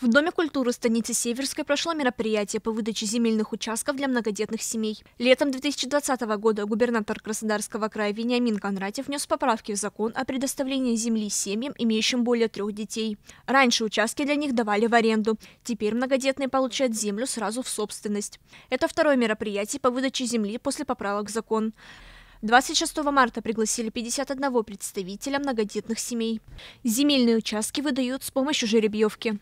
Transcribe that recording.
В Доме культуры станицы Северской прошло мероприятие по выдаче земельных участков для многодетных семей. Летом 2020 года губернатор Краснодарского края Вениамин Конратьев внес поправки в закон о предоставлении земли семьям, имеющим более трех детей. Раньше участки для них давали в аренду. Теперь многодетные получают землю сразу в собственность. Это второе мероприятие по выдаче земли после поправок в закон. 26 марта пригласили 51 представителя многодетных семей. Земельные участки выдают с помощью жеребьевки.